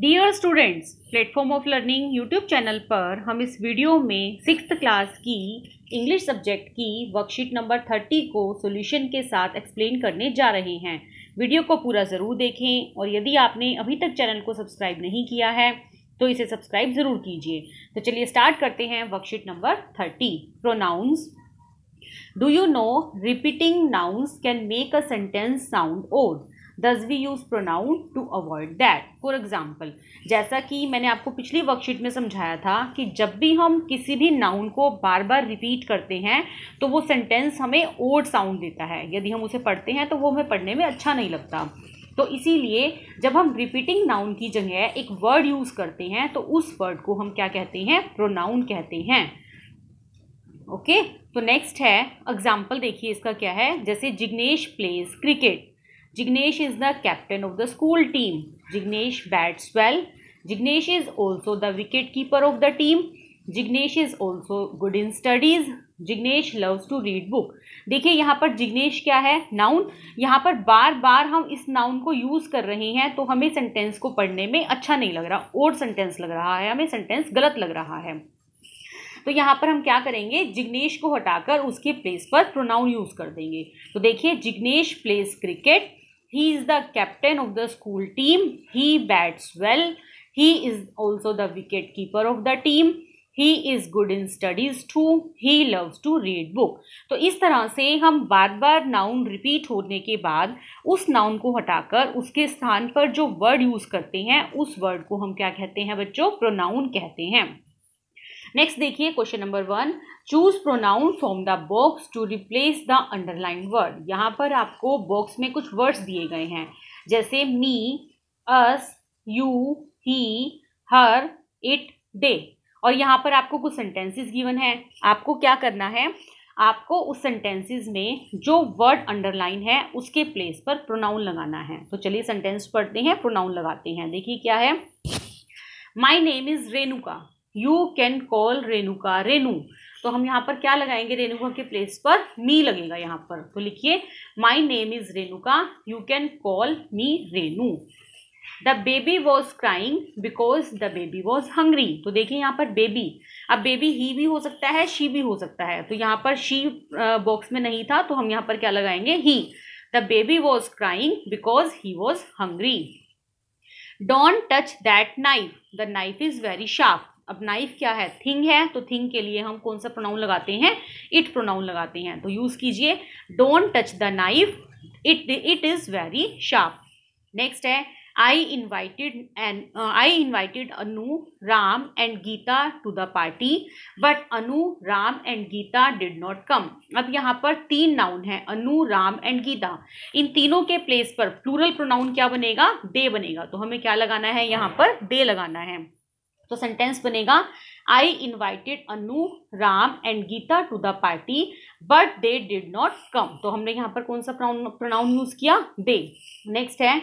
Dear students platform of learning YouTube channel पर हम इस वीडियो में सिक्स क्लास की इंग्लिश सब्जेक्ट की वर्कशीट नंबर थर्टी को सॉल्यूशन के साथ एक्सप्लेन करने जा रहे हैं वीडियो को पूरा ज़रूर देखें और यदि आपने अभी तक चैनल को सब्सक्राइब नहीं किया है तो इसे सब्सक्राइब ज़रूर कीजिए तो चलिए स्टार्ट करते हैं worksheet number thirty pronouns do you know repeating nouns can make a sentence sound odd thus we use pronoun to avoid that for example जैसा कि मैंने आपको पिछली वर्कशीट में समझाया था कि जब भी हम किसी भी नाउन को बार बार रिपीट करते हैं तो वो सेंटेंस हमें ओड साउंड देता है यदि हम उसे पढ़ते हैं तो वो हमें पढ़ने में अच्छा नहीं लगता तो इसीलिए जब हम रिपीटिंग नाउन की जगह एक वर्ड यूज़ करते हैं तो उस वर्ड को हम क्या कहते हैं प्रोनाउन कहते हैं ओके okay? तो नेक्स्ट है एग्जाम्पल देखिए इसका क्या है जैसे Jignesh plays cricket Jignesh is the captain of the school team. Jignesh bats Jignesh is also the wicket keeper of the team Jignesh is also good in studies Jignesh loves to read book देखिए यहाँ पर जिग्नेश क्या है नाउन यहाँ पर बार बार हम इस नाउन को यूज़ कर रहे हैं तो हमें सेंटेंस को पढ़ने में अच्छा नहीं लग रहा और सेंटेंस लग रहा है हमें सेंटेंस गलत लग रहा है तो यहाँ पर हम क्या करेंगे जिग्नेश को हटाकर उसके प्लेस पर प्रोनाउन यूज़ कर देंगे तो देखिए Jignesh plays cricket He is the captain of the school team. He bats well. He is also the wicket keeper of the team. He is good in studies too he loves to read book तो इस तरह से हम बार बार noun repeat होने के बाद उस noun को हटाकर उसके स्थान पर जो वर्ड यूज़ करते हैं उस वर्ड को हम क्या कहते हैं बच्चों प्रोनाउन कहते हैं नेक्स्ट देखिए question number one choose pronoun from the box to replace the underline word यहाँ पर आपको बॉक्स में कुछ वर्ड्स दिए गए हैं जैसे me us you he her it they और यहाँ पर आपको कुछ सेंटेंसेस गिवन है आपको क्या करना है आपको उस सेंटेंसेस में जो वर्ड अंडरलाइन है उसके प्लेस पर प्रोनाउन लगाना है तो चलिए सेंटेंस पढ़ते हैं प्रोनाउन लगाते हैं देखिए क्या है my name is Renuka you can call Renuka Renu तो हम यहाँ पर क्या लगाएंगे रेणुका के प्लेस पर मी लगेगा यहाँ पर तो लिखिए my name is Renuka you can call me Renu the baby was crying because the baby was hungry तो देखिए यहाँ पर बेबी अब बेबी ही भी हो सकता है शी भी हो सकता है तो यहाँ पर शी बॉक्स में नहीं था तो हम यहाँ पर क्या लगाएंगे he the baby was crying because he was hungry don't touch that knife the knife is very sharp अब नाइफ क्या है थिंग है तो थिंग के लिए हम कौन सा प्रोनाउन लगाते हैं इट प्रोनाउन लगाते हैं तो यूज़ कीजिए don't touch the knife it it is very sharp next है I invited and I invited Anu Ram and Gita to the party but Anu Ram and Gita did not come अब यहाँ पर तीन नाउन है अनु राम एंड गीता इन तीनों के प्लेस पर प्लूरल प्रोनाउन क्या बनेगा दे बनेगा तो हमें क्या लगाना है यहाँ पर दे लगाना है तो सेंटेंस बनेगा I invited Anu Ram and Gita to the party but they did not come तो हमने यहाँ पर कौन सा प्रोनाउन यूज किया दे नेक्स्ट है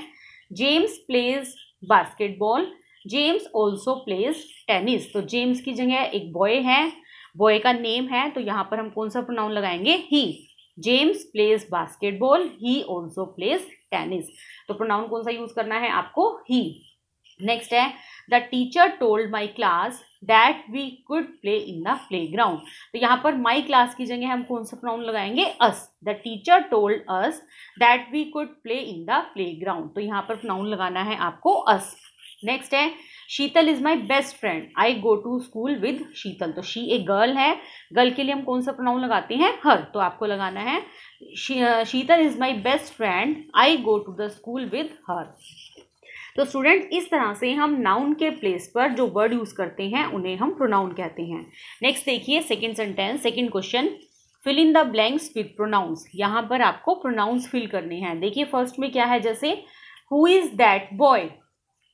James plays basketball James also plays tennis तो जेम्स की जगह एक बॉय है बॉय का नेम है तो यहाँ पर हम कौन सा प्रोनाउन लगाएंगे he James plays basketball he also plays tennis तो प्रोनाउन कौन सा यूज करना है आपको ही नेक्स्ट है the teacher told my class that we could play in the playground तो यहाँ पर माई क्लास की जगह हम कौन सा प्रोनाउन लगाएंगे us the teacher told us that we could play in the playground तो यहाँ पर प्रोनाउन लगाना है आपको अस नेक्स्ट है Sheetal is my best friend I go to school with Sheetal तो शी ए गर्ल है गर्ल के लिए हम कौन सा प्रोनाउन लगाते हैं हर तो आपको लगाना है Sheetal is my best friend I go to the school with her तो स्टूडेंट इस तरह से हम नाउन के प्लेस पर जो वर्ड यूज़ करते हैं उन्हें हम प्रोनाउन कहते हैं नेक्स्ट देखिए second sentence second question fill in the blanks with pronouns यहाँ पर आपको प्रोनाउंस फिल करने हैं देखिए फर्स्ट में क्या है जैसे who is that boy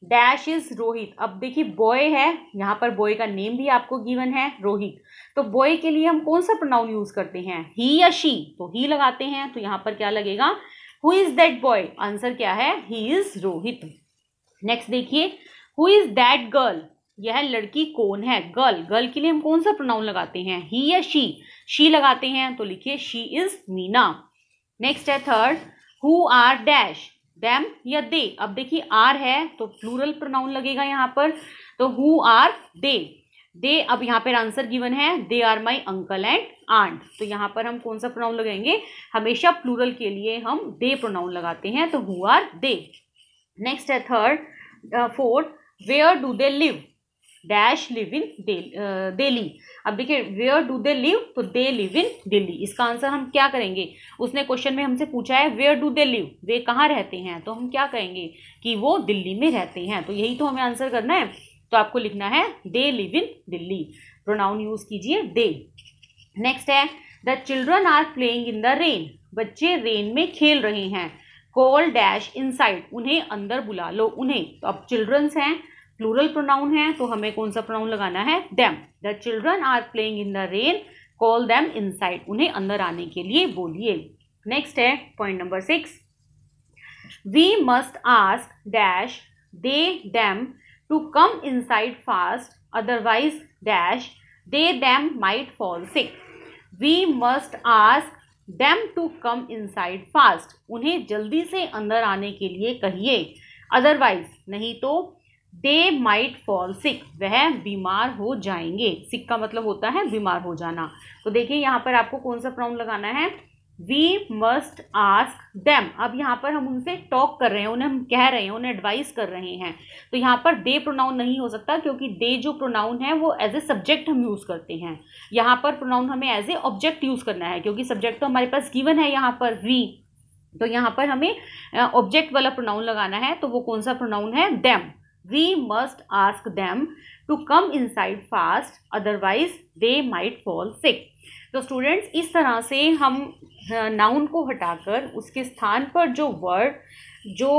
dash is Rohit अब देखिए बॉय है यहाँ पर बॉय का नेम भी आपको गिवन है रोहित तो बॉय के लिए हम कौन सा प्रोनाउन यूज करते हैं ही या शी तो ही लगाते हैं तो यहाँ पर क्या लगेगा who is that boy answer क्या है ही इज रोहित नेक्स्ट देखिए हु इज दैट गर्ल यह लड़की कौन है गर्ल गर्ल के लिए हम कौन सा प्रोनाउन लगाते हैं ही या शी शी लगाते हैं तो लिखिए शी इज मीना नेक्स्ट है third who are dash them या दे अब देखिए आर है तो प्लूरल प्रोनाउन लगेगा यहाँ पर तो हु आर दे दे अब यहाँ पर आंसर गिवन है they are my uncle and aunt तो यहाँ पर हम कौन सा प्रोनाउन लगाएंगे हमेशा प्लूरल के लिए हम दे प्रोनाउन लगाते हैं तो हु आर दे नेक्स्ट है third fourth where do they live dash live in Delhi अब देखिए वेयर डू दे लिव तो दे लिव इन दिल्ली इसका आंसर हम क्या करेंगे उसने क्वेश्चन में हमसे पूछा है वेयर डू दे लिव वे कहाँ रहते हैं तो हम क्या कहेंगे कि वो दिल्ली में रहते हैं तो यही तो हमें आंसर करना है तो आपको लिखना है they live in Delhi pronoun use कीजिए दे नेक्स्ट है the children are playing in the rain बच्चे रेन में खेल रहे हैं कॉल डैश इनसाइड उन्हें अंदर बुला लो उन्हें तो अब चिल्ड्रंस हैं प्लूरल प्रोनाउन है तो हमें कौन सा प्रोनाउन लगाना है them the children are playing in the rain call inside उन्हें अंदर आने के लिए बोलिए नेक्स्ट है point number six we must ask dash they them to come side fast otherwise dash they them might fall sick we must ask them to come inside fast उन्हें जल्दी से अंदर आने के लिए कहिए अदरवाइज नहीं तो दे माइट फॉल सिक वह बीमार हो जाएंगे सिक का मतलब होता है बीमार हो जाना तो देखिए यहाँ पर आपको कौन सा प्राउन लगाना है वी मस्ट आस्क देम अब यहाँ पर हम उनसे टॉक कर रहे हैं उन्हें हम कह रहे हैं उन्हें एडवाइस कर रहे हैं तो यहाँ पर दे प्रोनाउन नहीं हो सकता क्योंकि दे जो प्रोनाउन है वो एज ए सब्जेक्ट हम यूज़ करते हैं यहाँ पर प्रोनाउन हमें एज ए ऑब्जेक्ट यूज़ करना है क्योंकि सब्जेक्ट तो हमारे पास गिवन है यहाँ पर वी तो यहाँ पर हमें ऑब्जेक्ट वाला प्रोनाउन लगाना है तो वो कौन सा प्रोनाउन है them we must ask them to come inside fast otherwise they might fall sick तो स्टूडेंट्स इस तरह से हम नाउन को हटाकर उसके स्थान पर जो वर्ड जो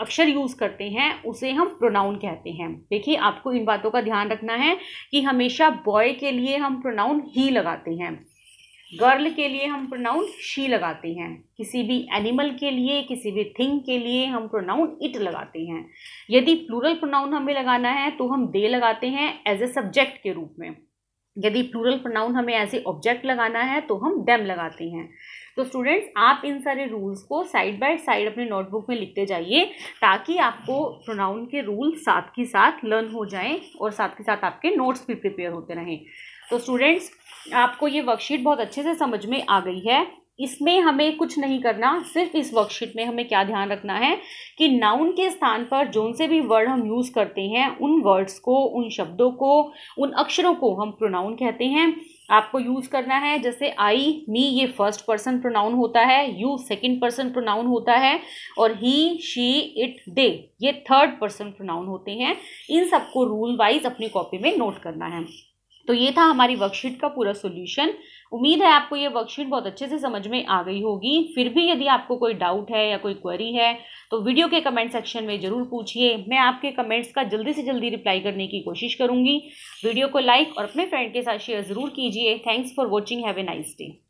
अक्षर यूज़ करते हैं उसे हम प्रोनाउन कहते हैं देखिए आपको इन बातों का ध्यान रखना है कि हमेशा बॉय के लिए हम प्रोनाउन ही लगाते हैं गर्ल के लिए हम प्रोनाउन शी लगाते हैं किसी भी एनिमल के लिए किसी भी थिंग के लिए हम प्रोनाउन इट लगाते हैं यदि प्लूरल प्रोनाउन हमें लगाना है तो हम दे लगाते हैं एज ए सब्जेक्ट के रूप में यदि प्लूरल प्रोनाउन हमें एज ए ऑब्जेक्ट लगाना है तो हम डेम लगाते हैं तो स्टूडेंट्स आप इन सारे रूल्स को साइड बाय साइड अपने नोटबुक में लिखते जाइए ताकि आपको प्रोनाउन के रूल साथ के साथ लर्न हो जाएं और साथ के साथ आपके नोट्स भी प्रिपेयर होते रहें तो स्टूडेंट्स आपको ये वर्कशीट बहुत अच्छे से समझ में आ गई है इसमें हमें कुछ नहीं करना सिर्फ इस वर्कशीट में हमें क्या ध्यान रखना है कि नाउन के स्थान पर जौन से भी वर्ड हम यूज़ करते हैं उन वर्ड्स को उन शब्दों को उन अक्षरों को हम प्रोनाउन कहते हैं आपको यूज़ करना है जैसे आई मी ये फर्स्ट पर्सन प्रोनाउन होता है यू सेकंड पर्सन प्रोनाउन होता है और ही शी इट दे ये थर्ड पर्सन प्रोनाउन होते हैं इन सबको रूल वाइज अपनी कॉपी में नोट करना है तो ये था हमारी वर्कशीट का पूरा सोल्यूशन उम्मीद है आपको ये वर्कशीट बहुत अच्छे से समझ में आ गई होगी फिर भी यदि आपको कोई डाउट है या कोई क्वेरी है तो वीडियो के कमेंट सेक्शन में ज़रूर पूछिए मैं आपके कमेंट्स का जल्दी से जल्दी रिप्लाई करने की कोशिश करूँगी वीडियो को लाइक और अपने फ्रेंड के साथ शेयर ज़रूर कीजिए thanks for watching have a nice day